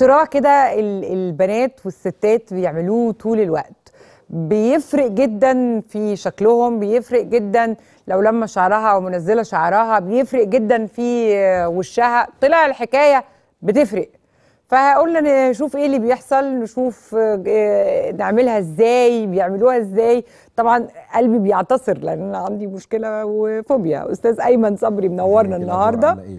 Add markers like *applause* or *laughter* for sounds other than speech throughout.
اختراع كده البنات والستات بيعملوه طول الوقت بيفرق جدا في شكلهم بيفرق جدا لو لما شعرها او منزله شعرها بيفرق جدا في وشها طلع الحكايه بتفرق فقلنا نشوف ايه اللي بيحصل نشوف آه، نعملها ازاي بيعملوها ازاي طبعا قلبي بيعتصر لان انا عندي مشكله وفوبيا استاذ ايمن صبري منورنا النهارده إيه؟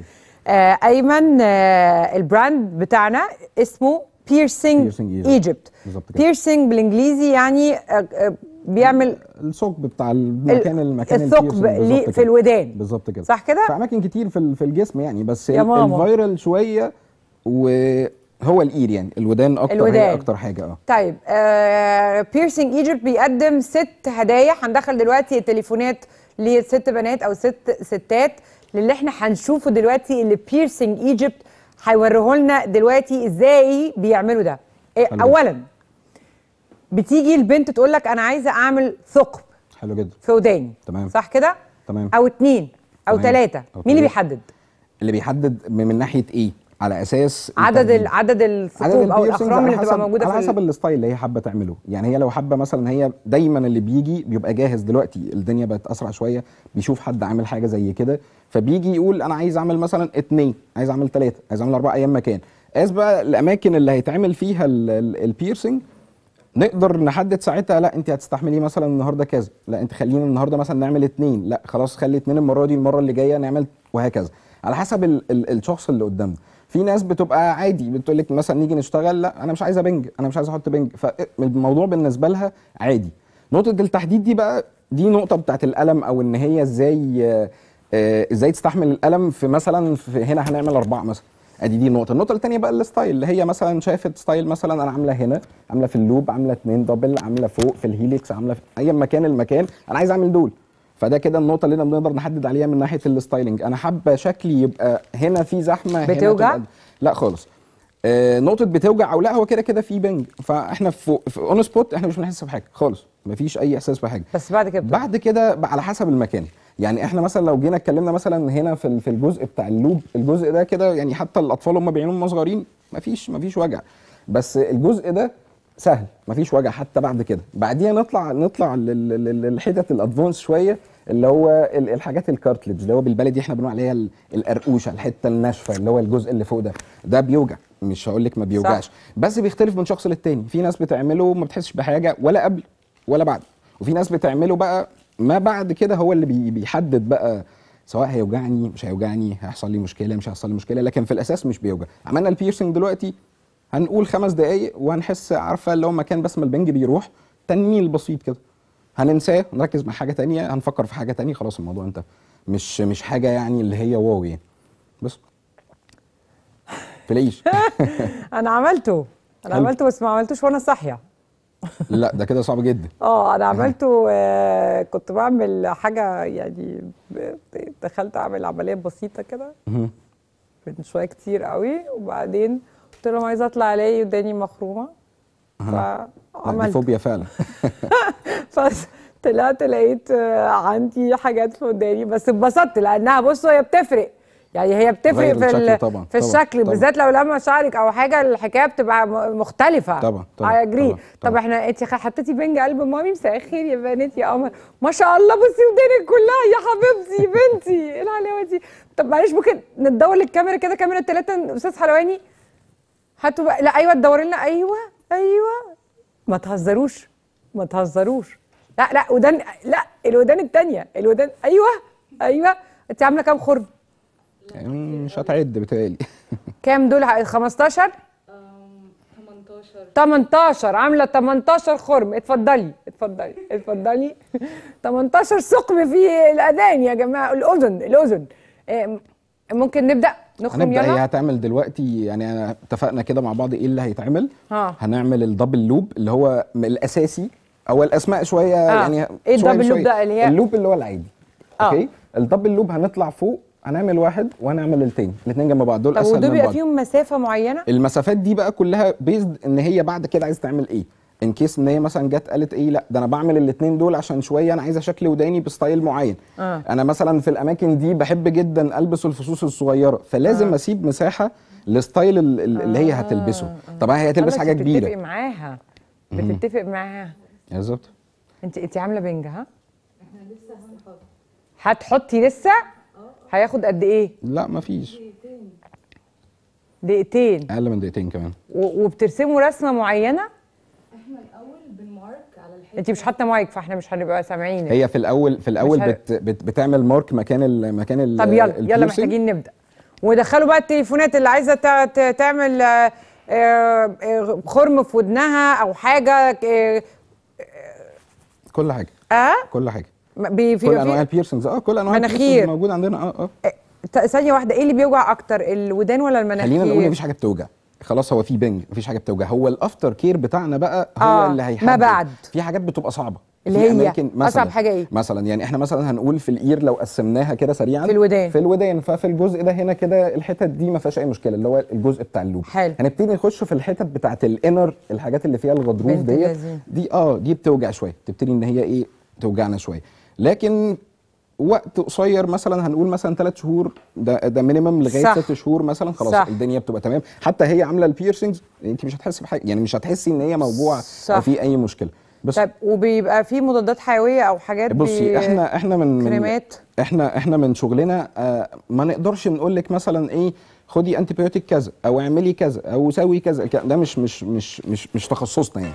آه، ايمن آه، البراند بتاعنا اسمه بيرسينج ايجيبت بيرسينج بالانجليزي يعني آه، بيعمل الثقب بتاع المكان المكان الثقب في الودان بالظبط كده صح كده في اماكن كتير في في الجسم يعني بس الفايرال شويه وهو الاير يعني الودان اكتر الودان. هي اكتر حاجه اه طيب آه بيرسينج ايجيبت بيقدم ست هدايا هندخل دلوقتي التليفونات لست بنات او ست ستات للي احنا هنشوفه دلوقتي اللي بيرسينج ايجيبت هيوريه لنا دلوقتي ازاي بيعملوا ده إيه، حلو. اولا بتيجي البنت تقول لك انا عايزه اعمل ثقب حلو جدا في وداني تمام صح كده تمام او اتنين او ثلاثه مين اللي بيحدد اللي بيحدد من ناحيه ايه على اساس عدد عدد الثقوب او الاخرام اللي بتبقى موجوده على حسب الستايل اللي هي حابه تعمله يعني هي لو حابه مثلا هي دايما اللي بيجي بيبقى جاهز دلوقتي الدنيا بقت اسرع شويه بيشوف حد عامل حاجه زي كده فبيجي يقول انا عايز اعمل مثلا اثنين عايز اعمل ثلاثه عايز اعمل اربعه ايام مكان قاس بقى الاماكن اللي هيتعمل فيها البيرسنج نقدر نحدد ساعتها لا انت هتستحملي مثلا النهارده كذا لا انت خلينا النهارده مثلا نعمل اثنين لا خلاص خلي اثنين المره دي المره اللي جايه نعمل وهكذا على حسب الشخص اللي قدامنا في ناس بتبقى عادي بتقول لك مثلا نيجي نشتغل لا انا مش عايزه بنج انا مش عايز احط بنج فالموضوع بالنسبه لها عادي نقطه التحديد دي بقى دي نقطه بتاعت الالم او ان هي ازاي آه، ازاي تستحمل الالم في مثلا في هنا هنعمل اربعه مثلا ادي دي نقطه النقطه الثانيه بقى الستايل اللي هي مثلا شافت ستايل مثلا انا عامله هنا عامله في اللوب عامله اتنين دبل عامله فوق في الهيليكس عامله في اي مكان المكان انا عايز اعمل دول فده كده النقطه اللي احنا بنقدر نحدد عليها من ناحيه الستايلنج انا حابه شكلي يبقى هنا في زحمه بتوجع هنا لا خالص آه نقطه بتوجع او لا هو كده كده في بنج فاحنا في اون سبوت احنا مش بنحس بحاجه خالص مفيش اي احساس بحاجه بس بعد كده بعد كده على حسب المكان يعني احنا مثلا لو جينا اتكلمنا مثلا هنا في في الجزء بتاع اللوب الجزء ده كده يعني حتى الاطفال هم بيعينوا صغيرين مفيش مفيش وجع بس الجزء ده سهل مفيش وجع حتى بعد كده بعديها نطلع نطلع للحتت الادفانس شويه اللي هو الحاجات الكارتلج اللي هو بالبلدي احنا بنقول عليها القرقوشه الحته الناشفه اللي هو الجزء اللي فوق ده ده بيوجع مش هقول لك ما بيوجعش صح. بس بيختلف من شخص للتاني في ناس بتعمله وما بتحسش بحاجه ولا قبل ولا بعد وفي ناس بتعمله بقى ما بعد كده هو اللي بيحدد بقى سواء هيوجعني مش هيوجعني هيحصل لي مشكله مش هيحصل لي مشكله لكن في الاساس مش بيوجع عملنا البيرسنج دلوقتي هنقول خمس دقايق وهنحس عارفه اللي هو مكان بس ما البنج بيروح تنميل بسيط كده هننساه ونركز مع حاجه تانية هنفكر في حاجه تانية خلاص الموضوع انت مش مش حاجه يعني اللي هي واو يعني بس بلاش *laughs* انا عملته انا عملته بس ما عملتوش وانا صاحيه لا ده كده صعب جدا اه انا عملته آه كنت بعمل حاجه يعني دخلت اعمل عمليه بسيطه كده من شويه كتير قوي وبعدين قلت لهم عايزه اطلع الاقي وداني مخرومه فعملت فوبيا فعلا *laughs* فطلعت لقيت عندي حاجات في وداني بس اتبسطت لانها بصوا هي بتفرق يعني هي بتفرق في الشكل طبعا في الشكل بالذات لو لما شعرك او حاجه الحكايه بتبقى مختلفه طبعا طبعا اجري طب احنا انت حطيتي بنج قلب مامي مساء الخير يا بنات يا قمر ما شاء الله بصي ودانك كلها يا حبيبتي بنتي *laughs* ايه الحلاوه دي طب معلش ممكن ندور للكاميرا كده كاميرا الثلاثه استاذ حلواني هاتوا بقى لا ايوه تدور لنا ايوه ايوه ما تهزروش ما تهزروش لا لا ودان لا الودان الثانيه الودان ايوه ايوه انت عامله كام خرم أمم، مش هتعد بتقالي *laughs* كام دول 15 18 18 عامله 18 خرم اتفضلي اتفضلي اتفضلي 18 *laughs* ثقب في الاذان يا جماعه الاذن الاذن ممكن نبدا نخرج يلا. هي هتعمل دلوقتي يعني انا اتفقنا كده مع بعض ايه اللي هيتعمل ها. هنعمل الدبل لوب اللي هو الاساسي او الاسماء شويه آه. يعني ايه الدبل لوب ده اللي هي اللوب اللي هو العادي آه. اوكي الدبل لوب هنطلع فوق هنعمل واحد وهنعمل التاني الاثنين جنب بعض دول اسهل من بعض ودول بيبقى فيهم مسافه معينه المسافات دي بقى كلها بيزد ان هي بعد كده عايز تعمل ايه ان كيس ان هي مثلا جت قالت ايه لا ده انا بعمل الاثنين دول عشان شويه انا عايزه شكل وداني بستايل معين آه. انا مثلا في الاماكن دي بحب جدا البس الفصوص الصغيره فلازم آه. اسيب مساحه للستايل اللي آه. هي هتلبسه طبعا هي هتلبس حاجه كبيره بتتفق معاها بتتفق معاها بالظبط انت انت عامله بنج ها احنا لسه هنحط هتحطي لسه هياخد قد ايه لا مفيش دقيقتين اقل من دقيقتين كمان وبترسموا رسمه معينه انت مش حاطه مايك فاحنا مش هنبقى سامعين هي في الاول في الاول بت بت بتعمل مارك مكان مكان ال طب يلا يلا محتاجين نبدا ودخلوا بقى التليفونات اللي عايزه تعمل آه، آه، خرم في ودنها او حاجه آه، كل حاجه اه كل حاجه بي في كل انواع البيرسنز اه كل انواع البيرسنز موجود عندنا اه اه ثانيه واحده ايه اللي بيوجع اكتر الودان ولا المناخير خلينا نقول مفيش حاجه بتوجع خلاص هو في بنج مفيش حاجه بتوجع هو الافتر كير بتاعنا بقى هو آه اللي هيحدد ما بعد في حاجات بتبقى صعبه اللي هي مثلا اصعب حاجه ايه مثلا يعني احنا مثلا هنقول في الاير لو قسمناها كده سريعا في الودان في الودان ففي الجزء ده هنا كده الحتت دي ما فيهاش اي مشكله اللي هو الجزء بتاع اللوب حلو هنبتدي نخش في الحتت بتاعه الانر الحاجات اللي فيها الغضروف ديت دي اه دي بتوجع شويه تبتدي ان هي ايه توجعنا شويه لكن وقت قصير مثلا هنقول مثلا ثلاث شهور ده ده مينيمم لغايه ست شهور مثلا خلاص صح. الدنيا بتبقى تمام حتى هي عامله البيرسنج انت مش هتحسي بحاجه يعني مش هتحسي ان هي موجوعه او في اي مشكله بس طب وبيبقى في مضادات حيويه او حاجات بصي احنا احنا من كريمات احنا احنا من شغلنا آه ما نقدرش نقول لك مثلا ايه خدي انتي بيوتيك كذا او اعملي كذا او سوي كذا ده مش مش مش مش مش تخصصنا يعني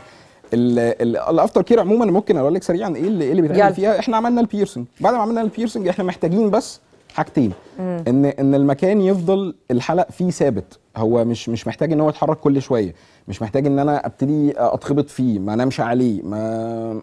الافتر كير عموما ممكن اقول لك سريعا ايه اللي, إيه اللي بيتعمل فيها احنا عملنا البيرسنج بعد ما عملنا البيرسنج احنا محتاجين بس حاجتين مم. ان ان المكان يفضل الحلق فيه ثابت هو مش مش محتاج ان هو يتحرك كل شويه مش محتاج ان انا ابتدي اتخبط فيه ما انامش عليه ما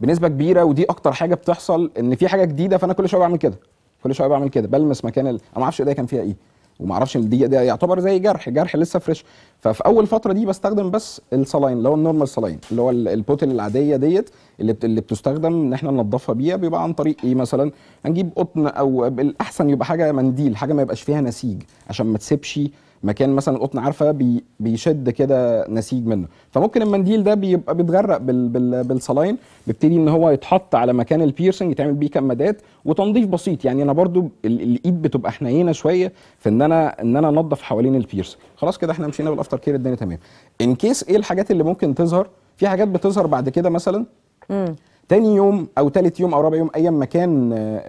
بنسبه كبيره ودي اكتر حاجه بتحصل ان في حاجه جديده فانا كل شويه بعمل كده كل شويه بعمل كده بلمس مكان ال... انا ما اعرفش ايديا كان فيها ايه وما اعرفش دي, دي يعتبر زي جرح جرح لسه فريش ففي اول فتره دي بستخدم بس الصلاين اللي هو النورمال صلاين اللي هو البوتل العاديه ديت اللي اللي بتستخدم ان احنا ننضفها بيها بيبقى عن طريق ايه مثلا هنجيب قطن او الاحسن يبقى حاجه منديل حاجه ما يبقاش فيها نسيج عشان ما تسيبش مكان مثلا القطن عارفه بي بيشد كده نسيج منه فممكن المنديل ده بيبقى بيتغرق بال بال بالصلاين بيبتدي ان هو يتحط على مكان البيرسنج يتعمل بيه كمادات وتنظيف بسيط يعني انا برضو الايد بتبقى حنينه شويه في ان انا ان انا انضف حوالين البيرسنج خلاص كده احنا مشينا بالافتر كير الدنيا تمام ان كيس ايه الحاجات اللي ممكن تظهر في حاجات بتظهر بعد كده مثلا امم تاني يوم او تالت يوم او رابع يوم ايا ما كان آه،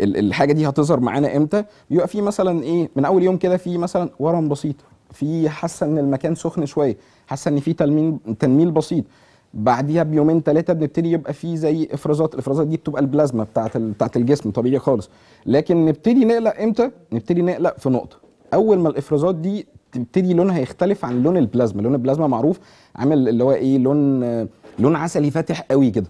الحاجه دي هتظهر معانا امتى يبقى في مثلا ايه من اول يوم كده في مثلا ورم بسيط في حاسه ان المكان سخن شويه حاسه ان في تنميل تنميل بسيط بعديها بيومين ثلاثه بنبتدي يبقى في زي افرازات الافرازات دي بتبقى البلازما بتاعت بتاعت الجسم طبيعي خالص لكن نبتدي نقلق امتى نبتدي نقلق في نقطه اول ما الافرازات دي تبتدي لونها يختلف عن لون البلازما لون البلازما معروف عامل اللي هو ايه لون آه، لون عسلي فاتح قوي كده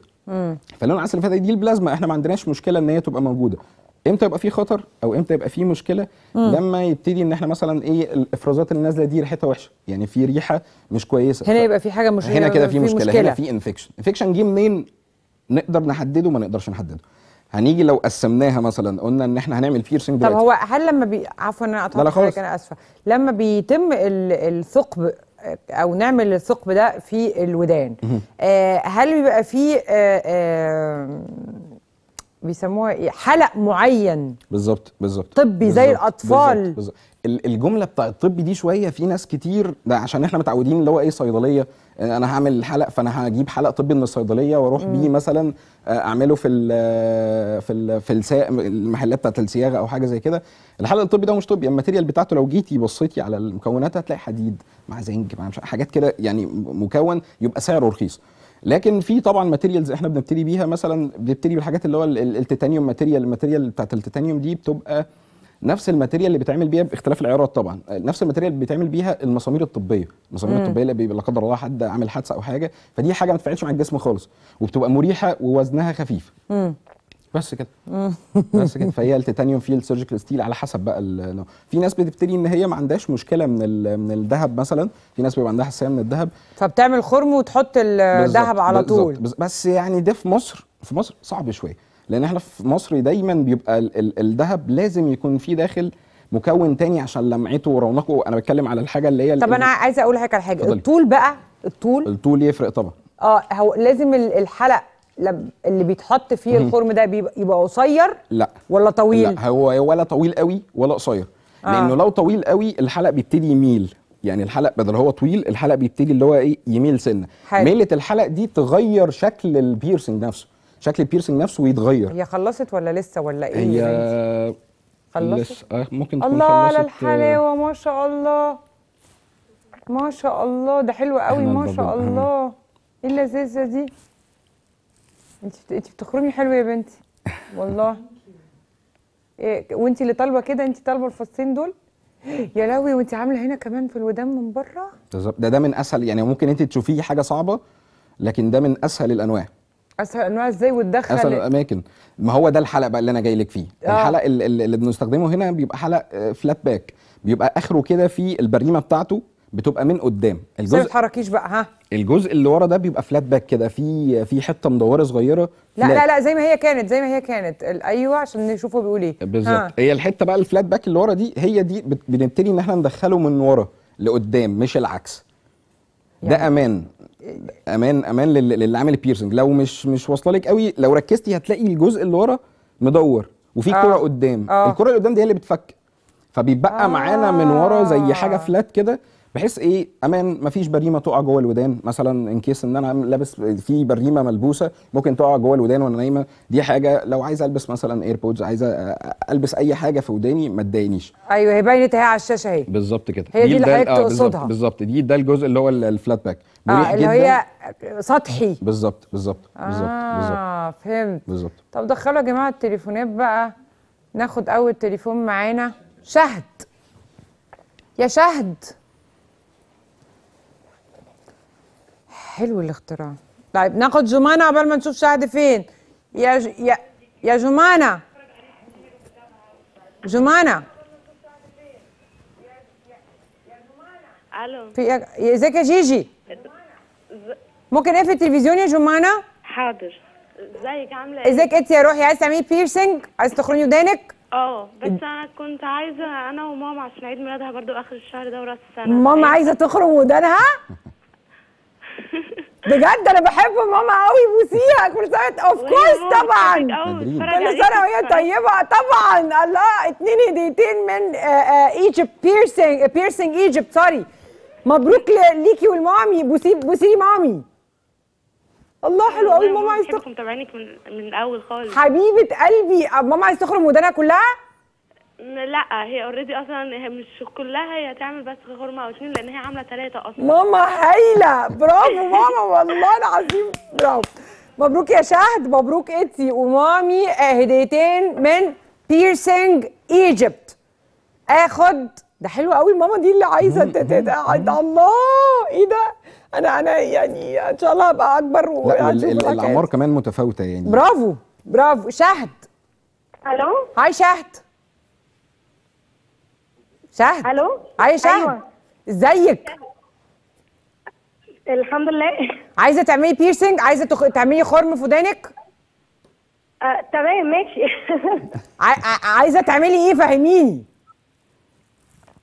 فاللون العسلي الفاتح دي البلازما احنا ما عندناش مشكله ان هي تبقى موجوده امتى يبقى في خطر او امتى يبقى في مشكله مم. لما يبتدي ان احنا مثلا ايه الافرازات اللي نازله دي ريحتها وحشه يعني في ريحه مش كويسه هنا يبقى في حاجه مش هنا كده في مشكله, مشكلة. هنا في انفكشن انفكشن جه منين نقدر نحدده ما نقدرش نحدده هنيجي لو قسمناها مثلا قلنا ان احنا هنعمل فيرسنج طب هو هل لما بي... عفوا انا قطعت انا اسفه لما بيتم الثقب او نعمل الثقب ده في الودان آه، هل بيبقى في آه، آه، بيسموها ايه حلق معين بالظبط بالظبط طبي زي الاطفال بالزبط بالزبط. الجمله بتاع الطب دي شويه في ناس كتير ده عشان احنا متعودين اللي هو ايه صيدليه آه، انا هعمل حلق فانا هجيب حلق طبي من الصيدليه واروح بيه مثلا آه، اعمله في الـ في الـ في الـ المحلات بتاعت الصياغه او حاجه زي كده الحلق الطبي ده مش طبي الماتيريال بتاعته لو جيتي بصيتي على المكونات هتلاقي حديد مع زنك مع مش حاجات كده يعني مكون يبقى سعره رخيص لكن في طبعا ماتيريالز احنا بنبتدي بيها مثلا بنبتدي بالحاجات اللي هو التيتانيوم ماتيريال الماتيريال بتاعت التيتانيوم دي بتبقى نفس الماتيريال اللي بيتعمل بيها باختلاف العيارات طبعا نفس الماتيريال اللي بيتعمل بيها المسامير الطبيه المسامير الطبيه اللي بيبقى لا قدر الله حد عامل حادثه او حاجه فدي حاجه ما تفعلش مع الجسم خالص وبتبقى مريحه ووزنها خفيف مم. بس كده بس كده فهي التيتانيوم فيلد سيرجيكال ستيل على حسب بقى النوع في ناس بتبتدي ان هي ما عندهاش مشكله من من الذهب مثلا في ناس بيبقى عندها حساسيه من الذهب فبتعمل خرم وتحط الذهب على طول بس يعني ده في مصر في مصر صعب شويه لان احنا في مصر دايما بيبقى الذهب لازم يكون فيه داخل مكون تاني عشان لمعته ورونقه انا بتكلم على الحاجه اللي هي طب انا عايزه اقول لك على حاجه فضل. الطول بقى الطول الطول يفرق طبعا اه هو لازم الحلق اللي بيتحط فيه الخرم ده بيبقى قصير لا ولا طويل لا هو ولا طويل قوي ولا قصير آه. لانه لو طويل قوي الحلق بيبتدي يميل يعني الحلق بدل هو طويل الحلق بيبتدي اللي هو ايه يميل سنه ميله الحلق دي تغير شكل البيرسنج نفسه شكل البيرسنج نفسه ويتغير هي خلصت ولا لسه ولا ايه هي خلصت لسه آه، ممكن تكون الله على آه، الحلاوه ما شاء الله ما شاء الله ده حلو قوي ما شاء الله ايه اللذيذه دي انت انت بتخرمي حلو يا بنتي *laughs* والله إيه وانت اللي طالبه كده انت طالبه الفصين دول يا لهوي وانت عامله هنا كمان في الودان من بره ده ده من اسهل يعني ممكن انت تشوفيه حاجه صعبه لكن ده من اسهل الانواع اسهل انواع ازاي وتدخل اسهل الاماكن ما هو ده الحلق بقى اللي انا جاي لك فيه آه. الحلق اللي, اللي بنستخدمه هنا بيبقى حلق فلات آه، باك بيبقى اخره كده في البريمه بتاعته بتبقى من قدام الجزء ما تتحركيش بقى ها الجزء اللي ورا ده بيبقى فلات باك كده في في حته مدوره صغيره لا لا لا زي ما هي كانت زي ما هي كانت ايوه عشان نشوفه بيقول ايه بالظبط هي الحته بقى الفلات باك اللي ورا دي هي دي بنبتدي ان احنا ندخله من ورا لقدام مش العكس يعني. ده امان امان امان للي عامل البيرسنج لو مش مش واصله لك قوي لو ركزتي هتلاقي الجزء اللي ورا مدور وفي آه. كره قدام آه. الكره اللي قدام دي هي اللي بتفك فبيبقى آه. معانا من ورا زي حاجه فلات كده بحيث ايه امان مفيش بريمه تقع جوه الودان مثلا ان كيس ان انا لابس في بريمه ملبوسه ممكن تقع جوه الودان وانا نايمه دي حاجه لو عايز البس مثلا ايربودز عايزه البس اي حاجه في وداني ما تضايقنيش ايوه هي باينت اهي على الشاشه اهي بالظبط كده هي دي, اللي حضرتك آه، تقصدها بالظبط دي ده الجزء اللي هو الفلات باك اه اللي هي سطحي بالظبط بالظبط بالظبط اه فهمت بالظبط طب دخلوا يا جماعه التليفونات بقى ناخد اول تليفون معانا شهد يا شهد حلو الاختراع طيب ناخد جمانة قبل ما نشوف شاهد فين يا ج... يا يا جمانة جمانة الو في ازيك يا جيجي ممكن اقفل التلفزيون يا جمانة حاضر ازيك عامله ايه ازيك انت يا روحي عايزه تعملي بيرسينج عايز تخرجي ودانك اه بس انا كنت عايزه انا وماما عشان عيد ميلادها برضو اخر الشهر ده وراس السنه ماما عايزه تخرم ودانها *laughs* بجد انا بحب ماما قوي بوسيها كل سنه اوف كورس طبعا كل سنه وهي طيبه طبعا الله اتنين هديتين من ايجيبت بيرسينج بيرسينج ايجيبت سوري مبروك ليكي والمامي بوسي بوسي مامي الله حلو قوي ماما عايز تخرم متابعينك من من الاول خالص حبيبه قلبي آه، ماما عايز تخرم ودانها كلها لا هي اوريدي اصلا هي مش كلها هي تعمل بس خرمه او اتنين لان هي عامله ثلاثه اصلا ماما هايله برافو ماما والله العظيم برافو مبروك يا شهد مبروك اتي ومامي آه، هديتين من بيرسينج ايجيبت اخد ده حلو قوي ماما دي اللي عايزه *laughs* تتقعد الله ايه ده انا انا يعني ان شاء الله هبقى اكبر الاعمار كمان متفاوته يعني برافو برافو شهد الو هاي شهد شهد الو عايشه أيوة. ازيك الحمد لله عايزه تعملي بيرسينج عايزه تخ... تعملي خرم في ودانك أه، تمام ماشي *laughs* عايزه تعملي ايه فهميني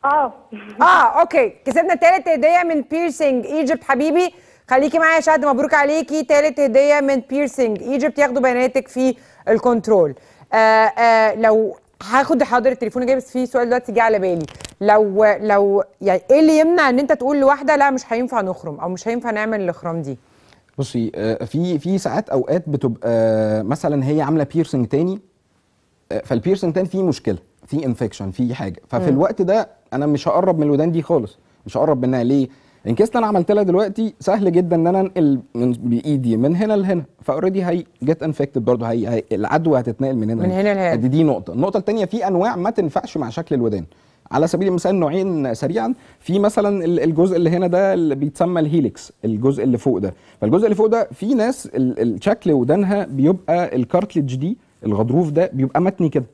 اه *laughs* اه اوكي كسبنا تالت هديه من بيرسينج ايجيبت حبيبي خليكي معايا يا شهد مبروك عليكي تالت هديه من بيرسينج ايجيبت ياخدوا بياناتك في الكنترول آه آه لو هاخد حاضر التليفون جاي بس في سؤال دلوقتي جه على بالي لو لو يعني ايه اللي يمنع ان انت تقول لواحده لا مش هينفع نخرم او مش هينفع نعمل الاخرام دي بصي آه، في في ساعات اوقات بتبقى آه، مثلا هي عامله بيرسنج تاني آه، فالبيرسنج تاني فيه مشكله في انفكشن في حاجه ففي م. الوقت ده انا مش هقرب من الودان دي خالص مش هقرب منها ليه الانكيست انا عملت لها دلوقتي سهل جدا ان انا انقل من بايدي من هنا لهنا فاوريدي هي جت انفكتد برضه هي العدوى هتتنقل من هنا من هنا لهنا دي, دي نقطه النقطه الثانيه في انواع ما تنفعش مع شكل الودان على سبيل المثال نوعين سريعا في مثلا الجزء اللي هنا ده اللي بيتسمى الهيليكس الجزء اللي فوق ده فالجزء اللي فوق ده في ناس الشكل ودانها بيبقى الكارتليج دي الغضروف ده بيبقى متني كده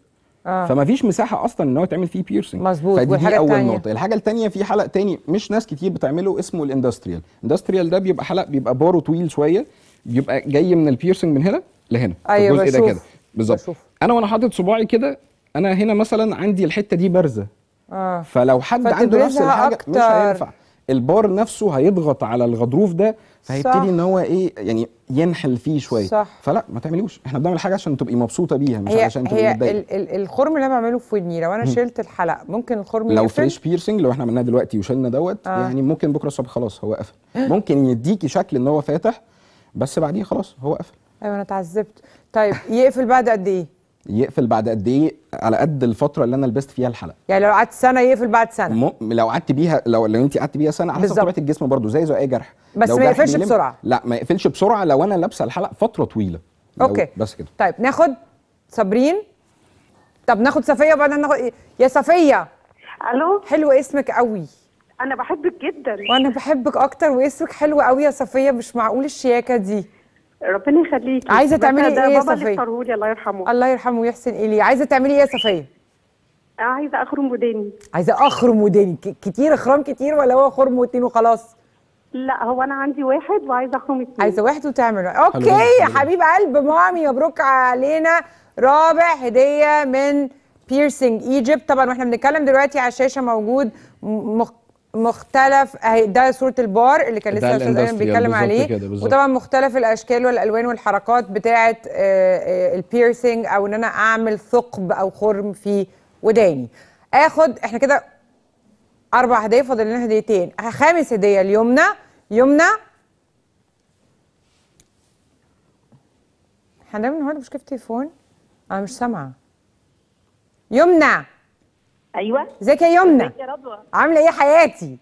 آه. فما فيش مساحه اصلا ان هو يتعمل فيه بيرسنج مظبوط فدي دي اول تانية. نقطه الحاجه الثانيه في حلق تاني مش ناس كتير بتعمله اسمه الاندستريال الاندستريال ده بيبقى حلق بيبقى باره طويل شويه بيبقى جاي من البيرسنج من هنا لهنا أيوة الجزء ده كده بالظبط انا وانا حاطط صباعي كده انا هنا مثلا عندي الحته دي بارزه آه. فلو حد عنده نفس الحاجه أكتر. مش هينفع البار نفسه هيضغط على الغضروف ده فهيبتدي ان هو ايه يعني ينحل فيه شويه صح فلا ما تعملوش احنا بنعمل حاجه عشان تبقي مبسوطه بيها مش هي عشان تبقي متضايقه الخرم اللي انا بعمله في ودني لو انا شلت الحلق ممكن الخرم لو فريش بيرسنج لو احنا عملناه دلوقتي وشلنا دوت آه. يعني ممكن بكره الصبح خلاص هو قفل ممكن يديكي شكل ان هو فاتح بس بعديه خلاص هو قفل ايوه انا اتعذبت طيب يقفل بعد قد ايه يقفل بعد قد ايه على قد الفتره اللي انا لبست فيها الحلقه يعني لو قعدت سنه يقفل بعد سنه م... لو قعدت بيها لو لو انت قعدت بيها سنه على حسب طبيعه الجسم برضو زي زي اي جرح بس ما يقفلش بيلم... بسرعه لا ما يقفلش بسرعه لو انا لابسه الحلقه فتره طويله اوكي بس كده طيب ناخد صابرين طب ناخد صفيه وبعدين ناخد إيه؟ يا صفيه الو حلو اسمك قوي انا بحبك جدا وانا بحبك اكتر واسمك حلو قوي يا صفيه مش معقول الشياكه دي ربنا يخليكي عايزه تعملي ايه يا صفيه؟ بابا اللي الله يرحمه الله يرحمه ويحسن اليه عايزه تعملي ايه يا صفيه؟ عايزه اخرم وداني عايزه اخرم وداني كتير اخرام كتير ولا هو خرم واتنين وخلاص؟ لا هو انا عندي واحد وعايزه اخرم اتنين عايزه واحد وتعمل اوكي حلو. حبيب قلب مامي مبروك علينا رابع هديه من بيرسينج ايجيبت طبعا واحنا بنتكلم دلوقتي على الشاشه موجود مخ... مختلف اهي ده صوره البار اللي كان لسه الاستاذ ايمن بيتكلم عليه وطبعا مختلف الاشكال والالوان والحركات بتاعه آه، آه، البيرسينج او ان انا اعمل ثقب او خرم في وداني اخد احنا كده اربع هدايا فاضل لنا هديتين خامس هديه اليمنى يمنى هنعمل النهارده مش كيف تليفون انا مش سامعه يمنى ايوه ازيك يا يمنى ازيك يا رضوى عامله ايه حياتي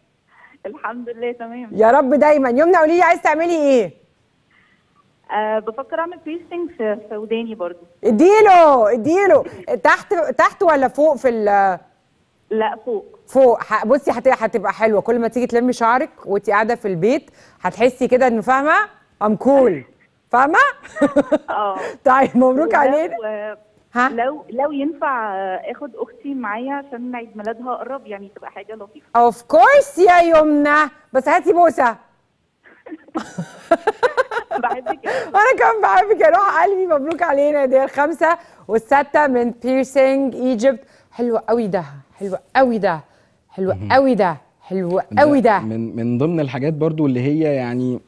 الحمد لله تمام يا رب دايما يمنى قولي لي عايز تعملي ايه أه بفكر اعمل بيستنج في وداني برضه اديله اديله تحت تحت ولا فوق في ال لا فوق فوق بصي هتبقى حلوه كل ما تيجي تلمي شعرك وانت قاعده في البيت هتحسي كده انه فاهمه ام كول *laughs* فاهمه؟ اه *laughs* طيب مبروك علينا ها؟ لو لو ينفع اخد اختي معايا عشان عيد ميلادها قرب يعني تبقى حاجه لطيفه اوف كورس يا يمنى بس هاتي بوسه *laughs* بحبك *laughs* انا كمان بحبك يا روح قلبي مبروك علينا دي الخمسه والسته من بيرسينج ايجيبت حلوه قوي ده حلوه قوي ده حلوه قوي ده حلوه قوي ده من من ضمن الحاجات برضو اللي هي يعني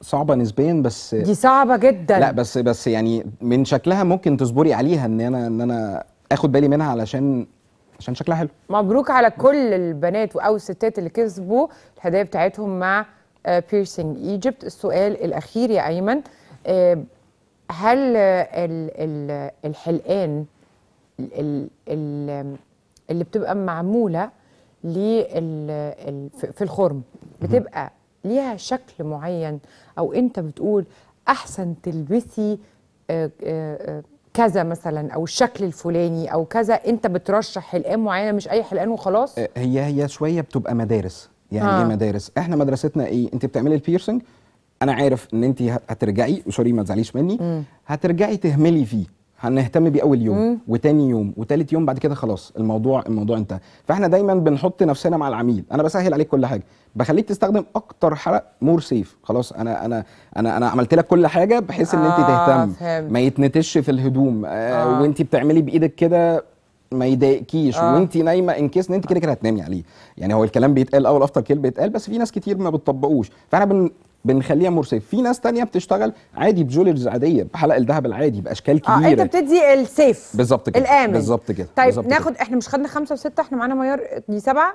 صعبه نسبيا بس دي صعبه جدا لا بس بس يعني من شكلها ممكن تصبري عليها ان انا ان انا اخد بالي منها علشان عشان شكلها حلو مبروك على كل البنات او الستات اللي كسبوا الهدايا بتاعتهم مع بيرسينج آه، ايجيبت السؤال الاخير يا ايمن آه، هل آه، الحلقان اللي بتبقى معموله في الخرم بتبقى ليها شكل معين او انت بتقول احسن تلبسي آه، آه، آه، كذا مثلا او الشكل الفلاني او كذا انت بترشح حلقان معينه مش اي حلقان وخلاص هي هي شويه بتبقى مدارس يعني ايه مدارس احنا مدرستنا ايه انت بتعملي البيرسنج انا عارف ان انت هترجعي سوري ما تزعليش مني م. هترجعي تهملي فيه هنهتم بيه اول يوم وتاني يوم وتالت يوم بعد كده خلاص الموضوع الموضوع انتهى فاحنا دايما بنحط نفسنا مع العميل انا بسهل عليك كل حاجه بخليك تستخدم اكتر حرق مور سيف خلاص انا انا انا انا عملت لك كل حاجه بحيث ان آه انت تهتم فهم. ما يتنتش في الهدوم آه آه. وانت بتعملي بايدك كده ما يضايقكيش آه. وانت نايمه ان كيس ان انت كده كده هتنامي عليه يعني هو الكلام بيتقال اول افتر كيل بيتقال بس في ناس كتير ما بتطبقوش فاحنا بن بنخليها سيف في ناس تانية بتشتغل عادي بجولرز عاديه بحلق الذهب العادي باشكال آه، كبيره اه انت بتدي السيف بالظبط كده الامن بالظبط كده طيب بالزبط ناخد كده. احنا مش خدنا خمسه وسته احنا معانا ميار دي سبعه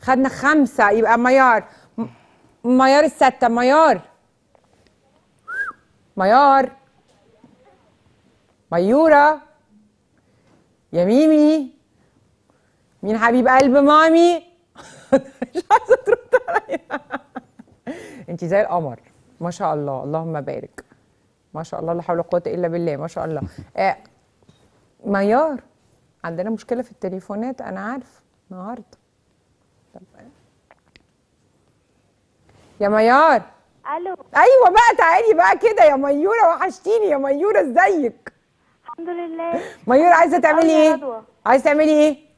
خدنا خمسه يبقى ميار ميار السته ميار ميار ميوره يا ميمي مين حبيب قلب مامي *laughs* مش عايزه ترد عليا انت زي القمر ما شاء الله اللهم بارك ما شاء الله لا حول ولا قوه الا بالله ما شاء الله *laughs* آه ميار عندنا مشكله في التليفونات انا عارف النهارده يا ميار الو ايوه بقى تعالي بقى كده يا ميوره وحشتيني يا ميوره ازيك الحمد لله ميوره عايزه تعملي ايه عايزه تعملي ايه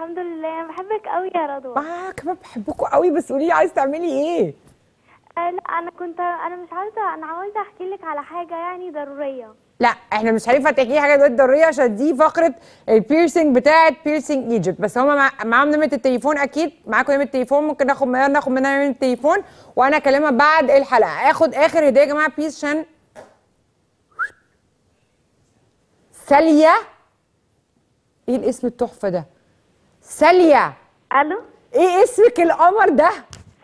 الحمد لله بحبك قوي يا رضوى اه كمان بحبكوا قوي بس قولي لي عايز تعملي ايه آه لا انا كنت انا مش عايزه انا عاوزه احكي لك على حاجه يعني ضروريه لا احنا مش هينفع تحكي حاجه دلوقتي ضروريه عشان دي فقره البيرسينج بتاعه بيرسينج ايجيبت بس هما معاهم نمره التليفون اكيد معاكم نمره التليفون ممكن ناخد منها ناخد منها نمره التليفون وانا اكلمها بعد الحلقه اخد اخر هديه يا جماعه بيس عشان ساليه ايه الاسم التحفه ده ساليا الو ايه اسمك القمر ده؟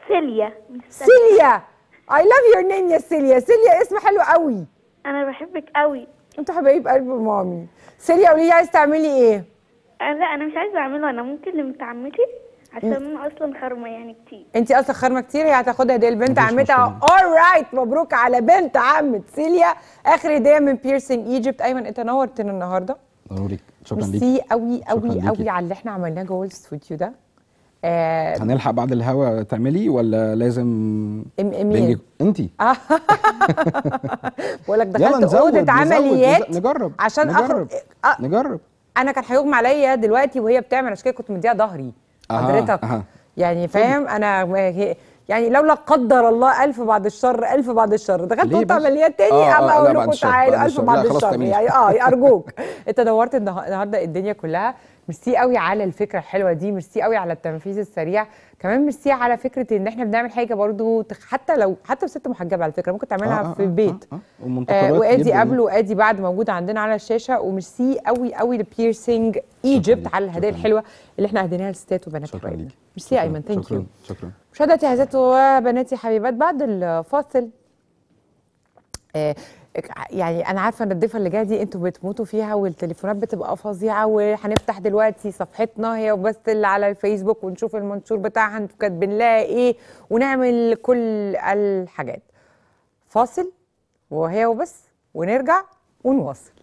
سيليا سيليا اي لاف يور نيم يا سيليا سيليا اسم حلو قوي انا بحبك قوي انت حبايب قلب مامي سيليا قولي لي عايز تعملي ايه؟ أنا أه، لا انا مش عايزه اعمله انا ممكن لمت عمتي عشان انا اصلا خرمه يعني كتير انت اصلا خرمه كتير هي هتاخدها هديه لبنت عمتها رايت مبروك على بنت عمه سيليا اخر هديه من بيرسينج ايجيبت ايمن انت نورتنا النهارده ضروري شكرا ليك ميرسي قوي قوي قوي على اللي احنا عملناه جوه الاستوديو ده آه هنلحق بعد الهوا تعملي ولا لازم مين انت *laughs* بقول لك دخلت اوضه عمليات نجرب عشان نجرب أخر... آه، أ... نجرب انا كان هيغمى عليا دلوقتي وهي بتعمل عشان كده كنت مديها ظهري حضرتك يعني فاهم انا يعني لو لا قدر الله ألف بعد الشر ألف بعد الشر دخلت قلت عمليات تاني آه, آه، أما أقول لكم تعالوا ألف بعد الشر يعني أه أرجوك *laughs* أنت دورت النهارده الدنيا كلها ميرسي قوي على الفكره الحلوه دي ميرسي قوي على التنفيذ السريع كمان ميرسي على فكره ان احنا بنعمل حاجه برضو حتى لو حتى بست محجبه على فكره ممكن تعملها آه, آه، في آه، البيت آه آه آه وادي قبل وادي بعد موجود عندنا على الشاشه وميرسي قوي قوي لبيرسينج ايجيبت على الهدايا الحلوه اللي احنا هديناها لستات وبنات قرايبنا ميرسي ايمن ثانك يو شكرا مشاهدتي عزيزاتي وبناتي حبيبات بعد الفاصل آه يعني انا عارفه ان الضيفه اللي جايه دي انتوا بتموتوا فيها والتليفونات بتبقى فظيعه وهنفتح دلوقتي صفحتنا هي وبس اللي على الفيسبوك ونشوف المنشور بتاعها انتوا كاتبين لها ايه ونعمل كل الحاجات فاصل وهي وبس ونرجع ونواصل